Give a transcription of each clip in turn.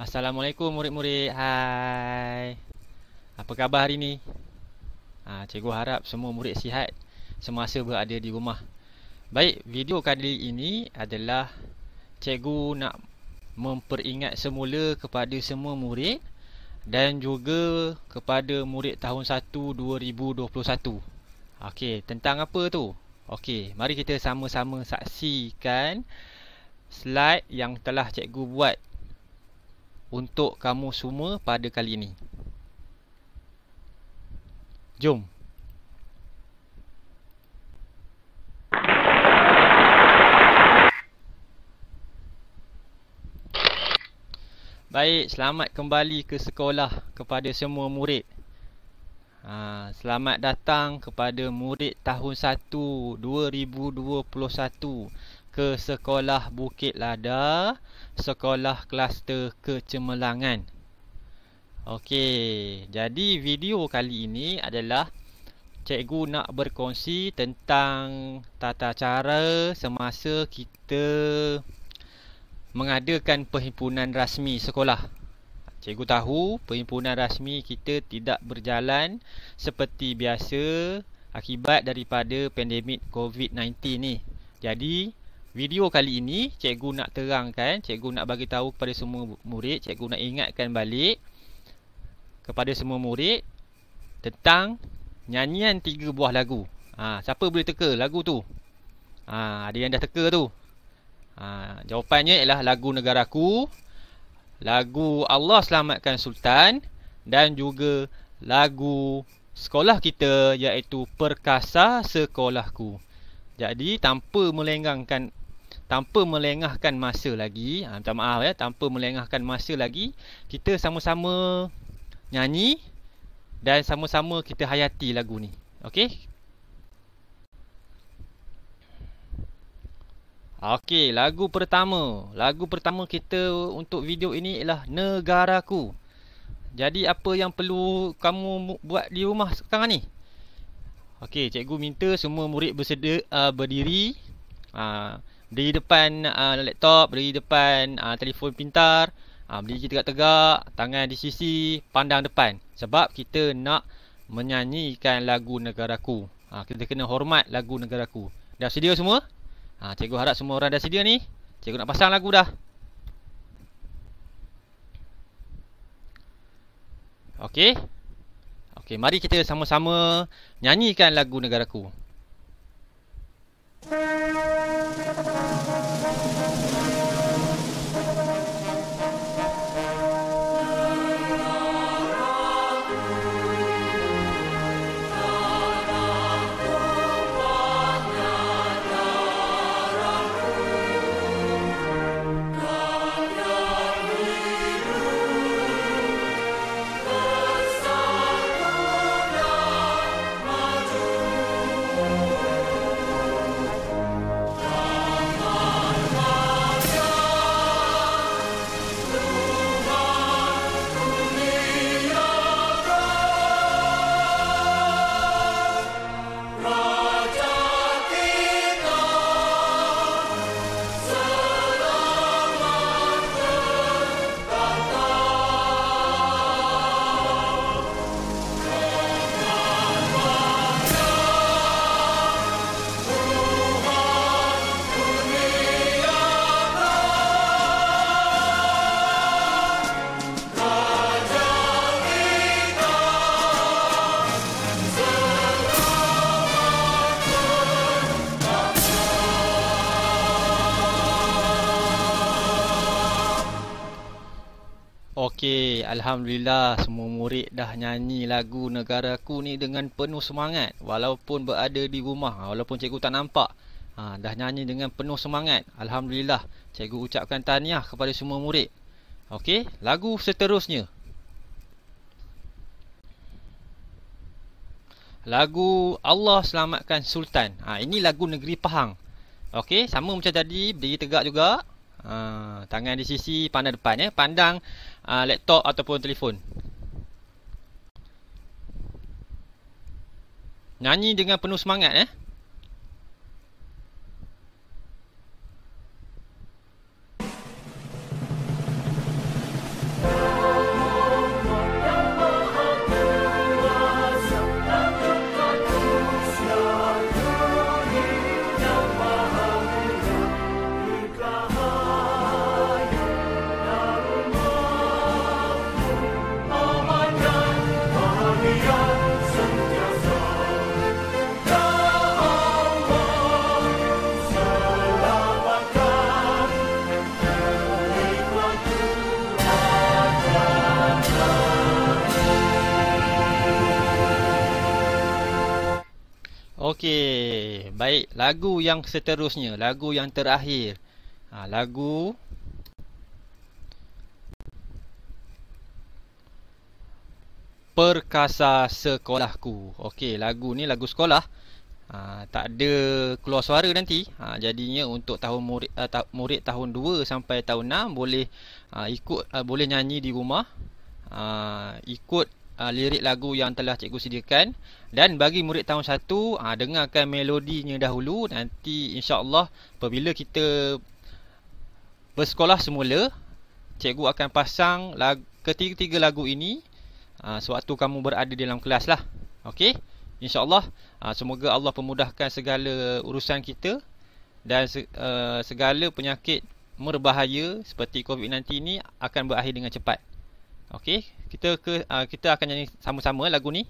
Assalamualaikum murid-murid. Hai. Apa khabar hari ni? Ha, cikgu harap semua murid sihat semasa berada di rumah. Baik, video kali ini adalah cikgu nak memperingat semula kepada semua murid dan juga kepada murid tahun 1 2021. Okey, tentang apa tu? Okey, mari kita sama-sama saksikan slide yang telah cikgu buat untuk kamu semua pada kali ini. Jom. Baik, selamat kembali ke sekolah kepada semua murid. Ha, selamat datang kepada murid tahun 1 2021 ke Sekolah Bukit Lada, Sekolah Kluster Kecemerlangan. Okey, jadi video kali ini adalah cikgu nak berkongsi tentang tata cara semasa kita mengadakan perhimpunan rasmi sekolah. Cikgu tahu perhimpunan rasmi kita tidak berjalan seperti biasa akibat daripada pandemik COVID-19 ni. Jadi, Video kali ini cikgu nak terangkan, cikgu nak bagi tahu kepada semua murid, cikgu nak ingatkan balik kepada semua murid tentang nyanyian tiga buah lagu. Ha, siapa boleh teka lagu tu? Ha, ada yang dah teka tu? Ha, jawapannya ialah lagu negaraku, lagu Allah selamatkan sultan dan juga lagu sekolah kita iaitu Perkasa Sekolahku. Jadi tanpa melenggangkan tanpa melengahkan masa lagi ha, minta maaf ya tanpa melengahkan masa lagi kita sama-sama nyanyi dan sama-sama kita hayati lagu ni okey Okey, lagu pertama. Lagu pertama kita untuk video ini ialah Negaraku. Jadi apa yang perlu kamu buat di rumah sekarang ni? Okey, cikgu minta semua murid bersedia uh, berdiri. Ah, uh, di depan uh, laptop, di depan uh, telefon pintar, uh, ah, beri kita tegak-tegak, tangan di sisi, pandang depan. Sebab kita nak menyanyikan lagu negaraku. Uh, kita kena hormat lagu negaraku. Dah sedia semua? Ha, cikgu harap semua orang dah sedia ni. Cikgu nak pasang lagu dah. Okey. Okey, mari kita sama-sama nyanyikan lagu negaraku. Okey, Alhamdulillah semua murid dah nyanyi lagu Negaraku ni dengan penuh semangat Walaupun berada di rumah, walaupun cikgu tak nampak ha, Dah nyanyi dengan penuh semangat Alhamdulillah, cikgu ucapkan tahniah kepada semua murid Okey, lagu seterusnya Lagu Allah Selamatkan Sultan ha, Ini lagu Negeri Pahang Okey, sama macam tadi, berdiri tegak juga Ha, tangan di sisi pandang depan eh pandang uh, laptop ataupun telefon nyanyi dengan penuh semangat eh Okey, baik lagu yang seterusnya, lagu yang terakhir. Ha, lagu Perkasa Sekolahku. Okey, lagu ni lagu sekolah. Ha, tak ada keluar suara nanti. Ha, jadinya untuk tahun murid uh, ta- murid tahun 2 sampai tahun 6 boleh uh, ikut uh, boleh nyanyi di rumah. Uh, ikut uh, lirik lagu yang telah cikgu sediakan dan bagi murid tahun 1 uh, dengarkan melodinya dahulu nanti insya-Allah apabila kita bersekolah semula cikgu akan pasang lagu, ketiga-tiga lagu ini uh, sewaktu kamu berada dalam kelas lah okey insya-Allah uh, semoga Allah pemudahkan segala urusan kita dan uh, segala penyakit merbahaya seperti covid-19 ini akan berakhir dengan cepat Okey, kita ke uh, kita akan nyanyi sama-sama lagu ni.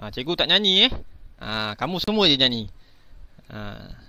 Ah, uh, cikgu tak nyanyi eh. Ah, uh, kamu semua je nyanyi. Ah. Uh.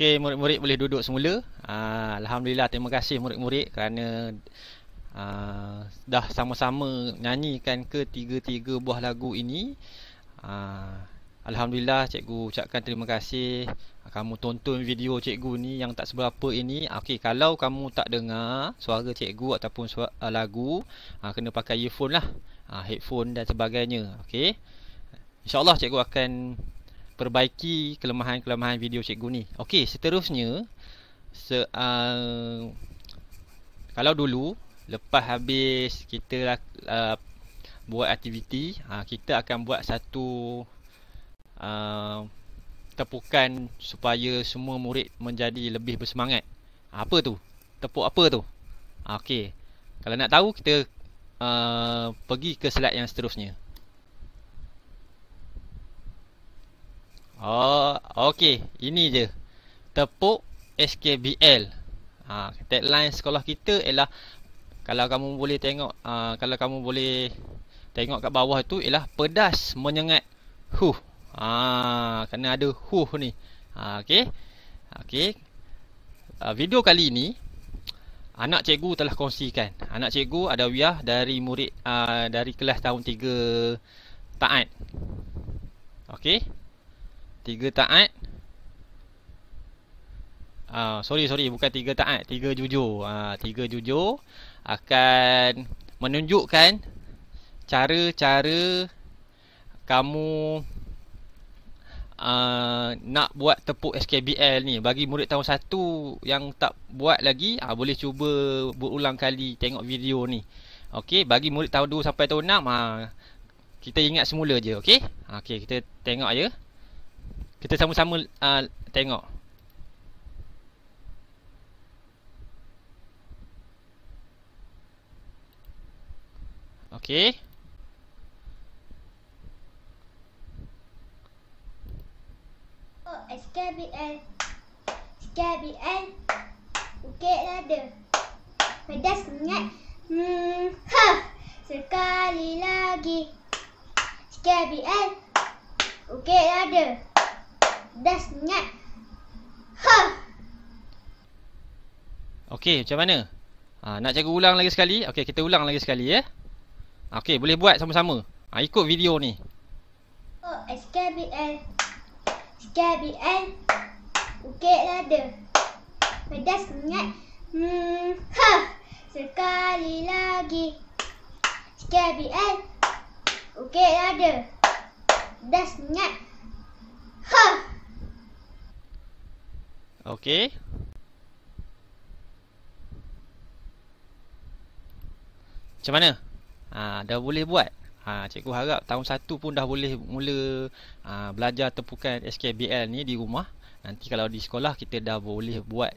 Okey, murid-murid boleh duduk semula. Aa, ah, Alhamdulillah, terima kasih murid-murid kerana aa, ah, dah sama-sama nyanyikan ketiga-tiga buah lagu ini. Aa, ah, Alhamdulillah, cikgu ucapkan terima kasih. Kamu tonton video cikgu ni yang tak seberapa ini. Okey, kalau kamu tak dengar suara cikgu ataupun suara, uh, lagu, aa, kena pakai earphone lah. Aa, headphone dan sebagainya. Okey. InsyaAllah cikgu akan perbaiki kelemahan-kelemahan video cikgu ni. Okey, seterusnya se, uh, kalau dulu lepas habis kita uh, buat aktiviti, uh, kita akan buat satu uh, tepukan supaya semua murid menjadi lebih bersemangat. apa tu? Tepuk apa tu? Okey. Kalau nak tahu kita uh, pergi ke slide yang seterusnya. Oh, okey. Ini je. Tepuk SKBL. Ha, tagline sekolah kita ialah kalau kamu boleh tengok uh, kalau kamu boleh tengok kat bawah tu ialah pedas menyengat. Huh. Ha, kena ada huh ni. Ha, okey. Okey. Uh, video kali ini anak cikgu telah kongsikan. Anak cikgu ada wiah dari murid uh, dari kelas tahun 3 Taat. Okey. Tiga taat uh, Sorry sorry bukan tiga taat Tiga jujur uh, Tiga jujur Akan menunjukkan Cara-cara Kamu uh, Nak buat tepuk SKBL ni Bagi murid tahun satu Yang tak buat lagi uh, Boleh cuba berulang kali Tengok video ni Okey, bagi murid tahun 2 sampai tahun 6 ha, Kita ingat semula je, okey Okey, kita tengok je kita sama-sama uh, tengok Okey Oh, SKBN SKBN Okey, ada Pedas ingat Hmm, ha Sekali lagi SKBN Okey, ada Okey, ada best ingat. Ha. Okey, macam mana? Ha, nak cakap ulang lagi sekali? Okey, kita ulang lagi sekali ya. Eh? Okey, boleh buat sama-sama. Ha, ikut video ni. Oh, SKBN. SKBN. Okey, ada. Pedas ingat. Hmm, ha. Sekali lagi. SKBN. Okey, ada. Lah Pedas ingat. Ha. Okey. Macam mana? Ha, dah boleh buat? Ha, cikgu harap tahun 1 pun dah boleh mula ha, belajar tepukan SKBL ni di rumah. Nanti kalau di sekolah kita dah boleh buat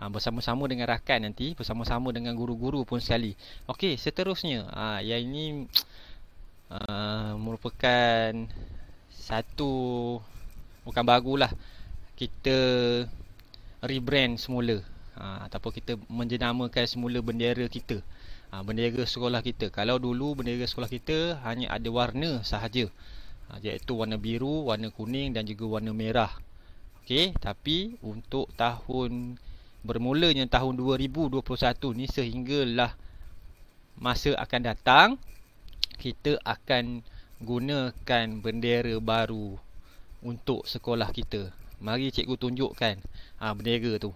ha, bersama-sama dengan rakan nanti. Bersama-sama dengan guru-guru pun sekali. Okey, seterusnya. Ha, yang ini ha, merupakan satu... Bukan barulah. Kita rebrand semula ha, ataupun kita menjenamakan semula bendera kita ha, bendera sekolah kita kalau dulu bendera sekolah kita hanya ada warna sahaja ha, iaitu warna biru, warna kuning dan juga warna merah ok, tapi untuk tahun bermulanya tahun 2021 ni sehinggalah masa akan datang kita akan gunakan bendera baru untuk sekolah kita Mari cikgu tunjukkan ha, bendera tu.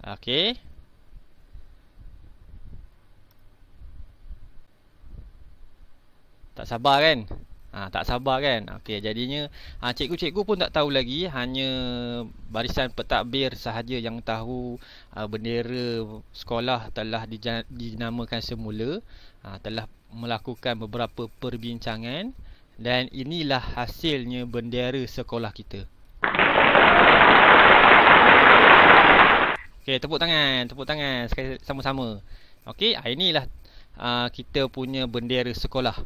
Okey. Tak sabar kan? Ha, tak sabar kan? Okey, jadinya ha, cikgu-cikgu pun tak tahu lagi. Hanya barisan petakbir sahaja yang tahu ha, bendera sekolah telah dinamakan semula. Ha, telah melakukan beberapa perbincangan dan inilah hasilnya bendera sekolah kita. Okey, tepuk tangan, tepuk tangan sama-sama. Okey, ah, inilah uh, kita punya bendera sekolah.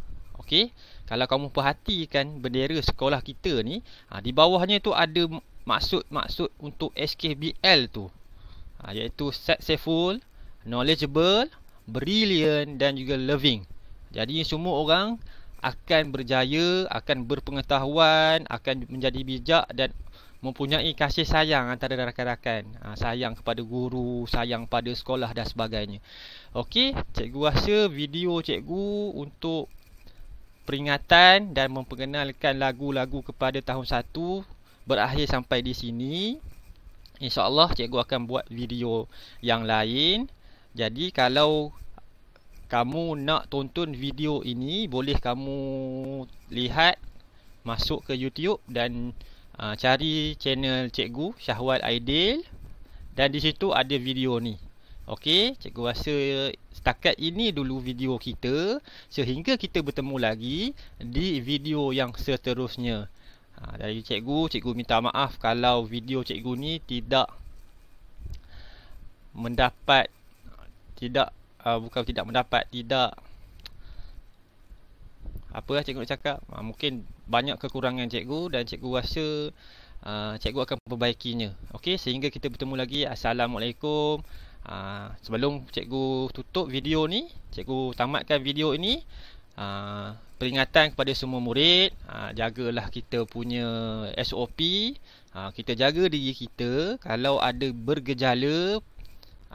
Okey. Kalau kamu perhatikan bendera sekolah kita ni, uh, di bawahnya tu ada maksud-maksud untuk SKBL tu. Uh, iaitu successful, knowledgeable, brilliant dan juga loving. Jadi semua orang akan berjaya, akan berpengetahuan, akan menjadi bijak dan mempunyai kasih sayang antara rakan-rakan. Ha, sayang kepada guru, sayang pada sekolah dan sebagainya. Okey, cikgu rasa video cikgu untuk peringatan dan memperkenalkan lagu-lagu kepada tahun 1 berakhir sampai di sini. InsyaAllah cikgu akan buat video yang lain. Jadi kalau kamu nak tonton video ini boleh kamu lihat masuk ke YouTube dan uh, cari channel cikgu Syahwat Aidil dan di situ ada video ni. Okey, cikgu rasa setakat ini dulu video kita sehingga kita bertemu lagi di video yang seterusnya. Ha, dari cikgu, cikgu minta maaf kalau video cikgu ni tidak mendapat tidak uh, bukan tidak mendapat tidak apa lah cikgu nak cakap uh, mungkin banyak kekurangan cikgu dan cikgu rasa uh, cikgu akan perbaikinya okey sehingga kita bertemu lagi assalamualaikum uh, sebelum cikgu tutup video ni cikgu tamatkan video ini uh, peringatan kepada semua murid uh, jagalah kita punya SOP uh, kita jaga diri kita kalau ada bergejala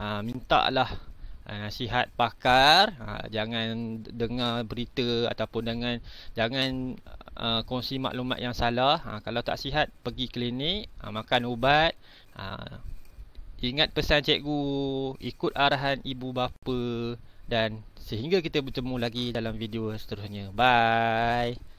uh, mintalah uh, Ah, nasihat pakar ah, jangan dengar berita ataupun dengan jangan uh, kongsi maklumat yang salah uh, kalau tak sihat pergi klinik uh, makan ubat uh, ingat pesan cikgu ikut arahan ibu bapa dan sehingga kita bertemu lagi dalam video seterusnya bye